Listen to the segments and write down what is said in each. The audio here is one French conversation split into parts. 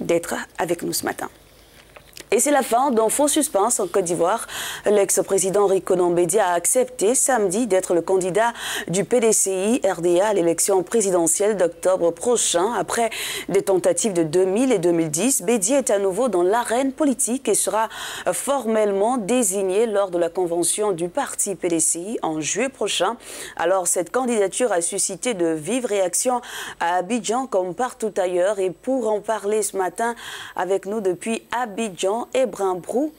d'être avec nous ce matin. Et c'est la fin d'un faux suspense en Côte d'Ivoire. L'ex-président Henri Bédia a accepté samedi d'être le candidat du PDCI RDA à l'élection présidentielle d'octobre prochain. Après des tentatives de 2000 et 2010, Bédia est à nouveau dans l'arène politique et sera formellement désigné lors de la convention du parti PDCI en juillet prochain. Alors cette candidature a suscité de vives réactions à Abidjan comme partout ailleurs. Et pour en parler ce matin avec nous depuis Abidjan, Ebrin Brou.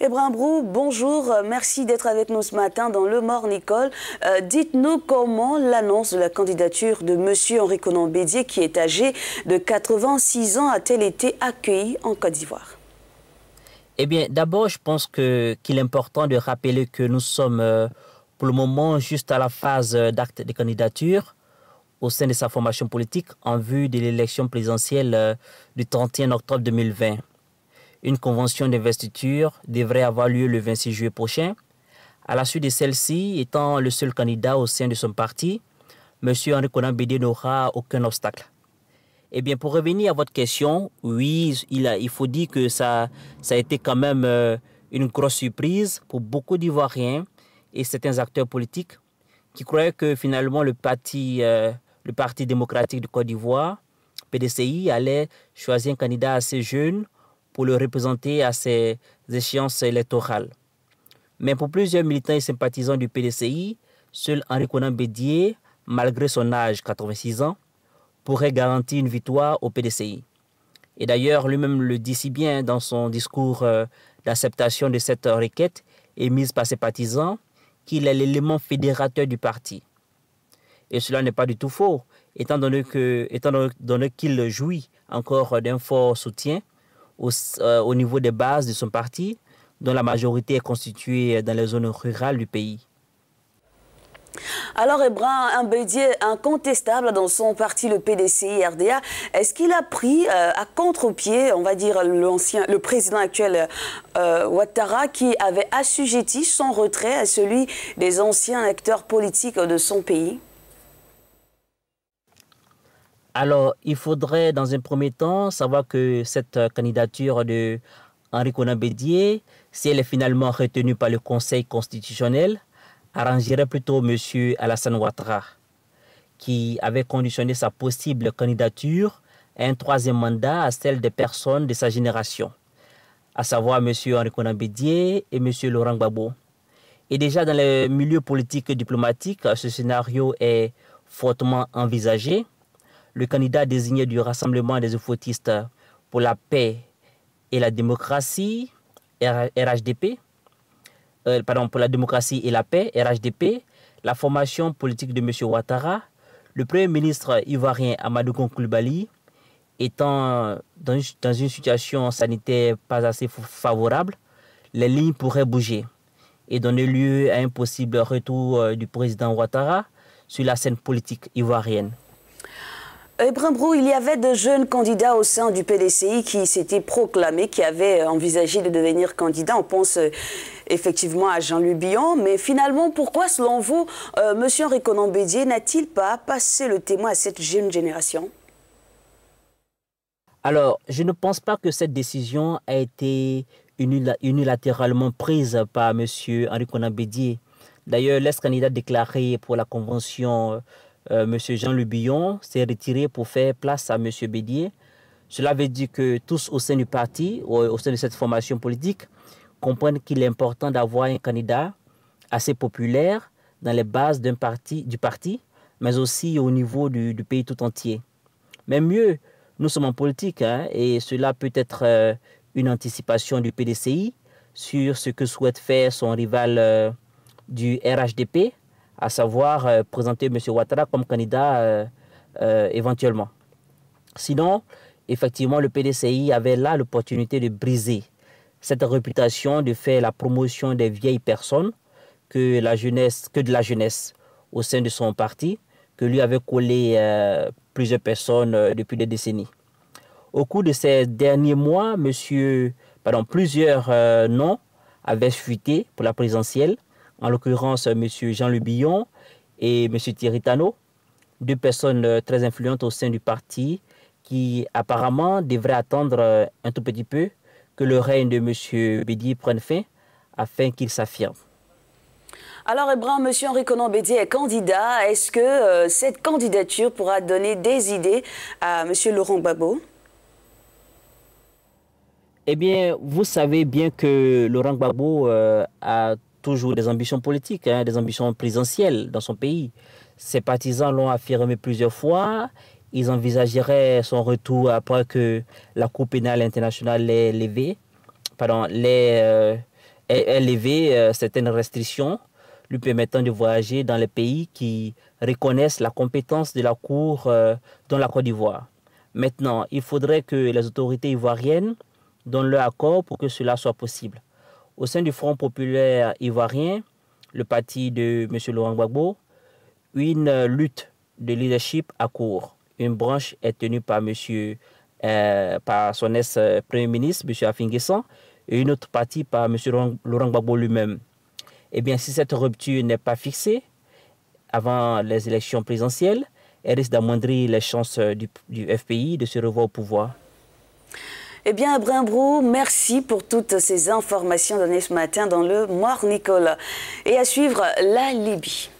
Ebrin Brou, bonjour, euh, merci d'être avec nous ce matin dans Le Mort Nicole. Euh, dites-nous comment l'annonce de la candidature de M. Henri Conan Bédier, qui est âgé de 86 ans, a-t-elle été accueillie en Côte d'Ivoire Eh bien, d'abord, je pense qu'il est important de rappeler que nous sommes euh, pour le moment juste à la phase d'acte de candidature au sein de sa formation politique en vue de l'élection présidentielle du 31 octobre 2020. Une convention d'investiture devrait avoir lieu le 26 juillet prochain. À la suite de celle-ci, étant le seul candidat au sein de son parti, M. Henri Conan Bédé n'aura aucun obstacle. Eh bien, pour revenir à votre question, oui, il, faut dire que ça, a été quand même euh, une grosse surprise pour beaucoup d'Ivoiriens et certains acteurs politiques qui croyaient que finalement le parti, euh, le parti démocratique de Côte d'Ivoire, PDCI, allait choisir un candidat assez jeune pour le représenter à ses échéances électorales. Mais pour plusieurs militants et sympathisants du PDCI, seul Henri Conan Bédier, malgré son âge 86 ans, pourrait garantir une victoire au PDCI. Et d'ailleurs, lui-même le dit si bien dans son discours euh, d'acceptation de cette requête émise par ses partisans qu'il est l'élément fédérateur du parti. Et cela n'est pas du tout faux, étant donné qu'il jouit encore d'un fort soutien euh, au, niveau des bases de son parti, dont la majorité est constituée dans les zones rurales du pays. Alors, un bédier incontestable dans son parti, le PDCI-RDA, est-ce qu'il a pris euh, à contre-pied, on va dire, le président actuel euh, Ouattara, qui avait assujetti son retrait à celui des anciens acteurs politiques de son pays alors, il faudrait dans un premier temps savoir que cette euh, candidature de Henri Conan Bédier, si elle est finalement retenue par le Conseil constitutionnel, arrangerait plutôt M. Alassane Ouattara, qui avait conditionné sa possible candidature à un troisième mandat à celle des personnes de sa génération, à savoir M. Henri Conan Bédier et M. Laurent Gbagbo. Et déjà dans le milieu politique et diplomatique, ce scénario est fortement envisagé le candidat désigné du Rassemblement des euphotistes pour la paix et la démocratie, RHDP, euh, pardon, pour la démocratie et la paix, RHDP, la formation politique de M. Ouattara, le Premier ministre ivoirien Amadou Koulibaly, étant dans dans une situation sanitaire pas assez favorable, les lignes pourraient bouger et donner lieu à un possible retour euh, du président Ouattara sur la scène politique ivoirienne. Euh, – Brimbrou, il y avait de jeunes candidats au sein du PDCI qui s'étaient proclamés, qui avaient envisagé de devenir candidats. On pense euh, effectivement à jean louis Billon. Mais finalement, pourquoi, selon vous, M. Henri Conan n'a-t-il pas passé le témoin à cette jeune génération Alors, je ne pense pas que cette décision a été unilatéralement prise par M. Henri Conan D'ailleurs, l'ex-candidat déclaré pour la convention euh, euh, Monsieur M. Jean Billon s'est retiré pour faire place à M. Bédier. Cela veut dire que tous au sein du parti, au, sein de cette formation politique, comprennent qu'il est important d'avoir un candidat assez populaire dans les bases parti, du parti, mais aussi au niveau du, pays tout entier. Mais mieux, nous sommes en politique hein, et cela peut être euh, une anticipation du PDCI sur ce que souhaite faire son rival euh, du RHDP, à savoir euh, présenter M. Ouattara comme candidat euh, euh, éventuellement. Sinon, effectivement, le PDCI avait là l'opportunité de briser cette réputation de faire la promotion des vieilles personnes que, la jeunesse, que de la jeunesse au sein de son parti, que lui avait collé plusieurs personnes depuis des décennies. Au cours de ces derniers mois, monsieur, pardon, plusieurs noms avaient fuité pour la présidentielle, en l'occurrence euh, M. jean Lubillon et M. Thierry Tano, deux personnes euh, très influentes au sein du parti qui apparemment devraient attendre euh, un tout petit peu que le règne de M. Bédier prenne fin afin qu'il s'affirme. Alors, Ebran, eh M. Henri Conan Bédier est candidat. Est-ce que cette candidature pourra donner des idées à M. Laurent Gbagbo Eh bien, vous savez bien que Laurent Gbagbo a toujours des ambitions politiques, hein, des ambitions présidentielles dans son pays. Ses partisans l'ont affirmé plusieurs fois. Ils envisageraient son retour après que la Cour pénale internationale l'ait levé, pardon, euh, ait, euh, certaines restrictions lui permettant de voyager dans les pays qui reconnaissent la compétence de la Cour euh, dans la Côte d'Ivoire. Maintenant, il faudrait que les autorités ivoiriennes donnent leur accord pour que cela soit possible. Au sein du Front populaire ivoirien, le parti de M. Laurent Gbagbo, une lutte de leadership a cours. Une branche est tenue par monsieur, par son ex-premier euh, ministre, M. Afinguesan, et une autre partie par M. Laurent Gbagbo lui-même. Eh bien, si cette rupture n'est pas fixée avant les élections présidentielles, elle risque d'amoindrir les chances euh, du FPI de se revoir au pouvoir. Eh bien, Brimbrou, merci pour toutes ces informations données ce matin dans le Moir Nicole Et à suivre, la Libye.